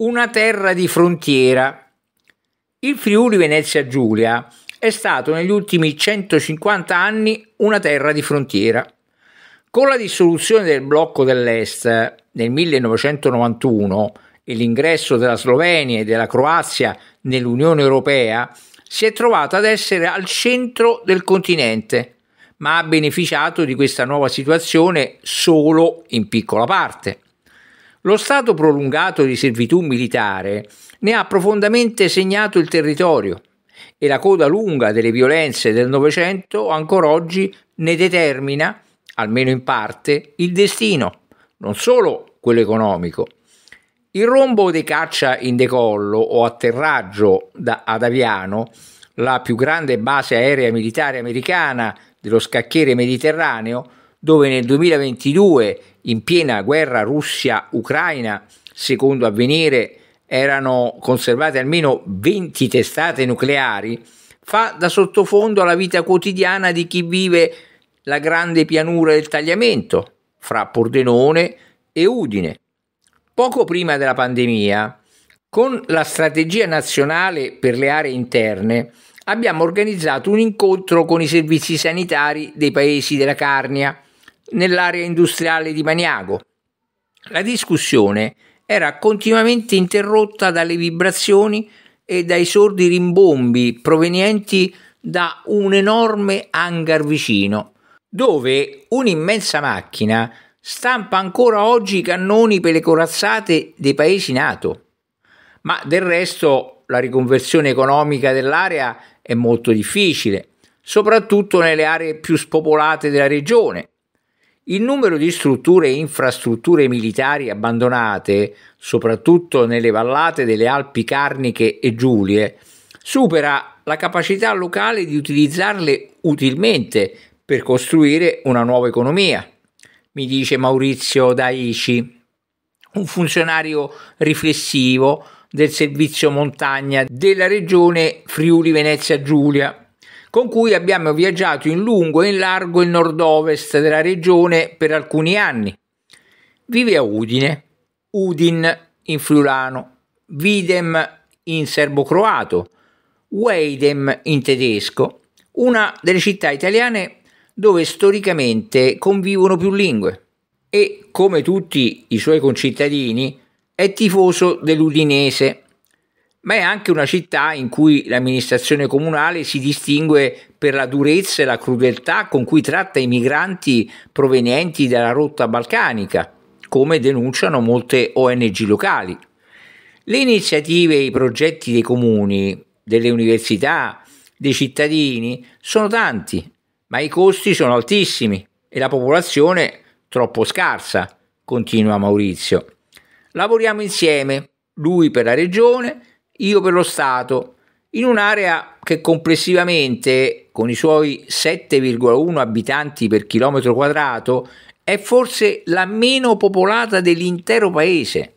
una terra di frontiera. Il Friuli Venezia Giulia è stato negli ultimi 150 anni una terra di frontiera. Con la dissoluzione del blocco dell'Est nel 1991 e l'ingresso della Slovenia e della Croazia nell'Unione Europea, si è trovata ad essere al centro del continente, ma ha beneficiato di questa nuova situazione solo in piccola parte. Lo stato prolungato di servitù militare ne ha profondamente segnato il territorio e la coda lunga delle violenze del Novecento ancora oggi ne determina, almeno in parte, il destino, non solo quello economico. Il rombo dei caccia in decollo o atterraggio da, ad Aviano, la più grande base aerea militare americana dello scacchiere mediterraneo, dove nel 2022, in piena guerra Russia-Ucraina, secondo avvenire, erano conservate almeno 20 testate nucleari, fa da sottofondo alla vita quotidiana di chi vive la grande pianura del tagliamento fra Pordenone e Udine. Poco prima della pandemia, con la strategia nazionale per le aree interne, abbiamo organizzato un incontro con i servizi sanitari dei paesi della Carnia nell'area industriale di Maniago. La discussione era continuamente interrotta dalle vibrazioni e dai sordi rimbombi provenienti da un enorme hangar vicino, dove un'immensa macchina stampa ancora oggi i cannoni per le corazzate dei paesi NATO. Ma del resto la riconversione economica dell'area è molto difficile, soprattutto nelle aree più spopolate della regione, il numero di strutture e infrastrutture militari abbandonate, soprattutto nelle vallate delle Alpi Carniche e Giulie, supera la capacità locale di utilizzarle utilmente per costruire una nuova economia, mi dice Maurizio Daici, un funzionario riflessivo del servizio montagna della regione Friuli Venezia Giulia con cui abbiamo viaggiato in lungo e in largo il nord-ovest della regione per alcuni anni. Vive a Udine, Udin in friulano, Videm in serbo-croato, Weidem in tedesco, una delle città italiane dove storicamente convivono più lingue e, come tutti i suoi concittadini, è tifoso dell'Udinese ma è anche una città in cui l'amministrazione comunale si distingue per la durezza e la crudeltà con cui tratta i migranti provenienti dalla rotta balcanica, come denunciano molte ONG locali. Le iniziative e i progetti dei comuni, delle università, dei cittadini sono tanti, ma i costi sono altissimi e la popolazione troppo scarsa, continua Maurizio. Lavoriamo insieme, lui per la regione io per lo Stato, in un'area che complessivamente, con i suoi 7,1 abitanti per chilometro quadrato, è forse la meno popolata dell'intero paese.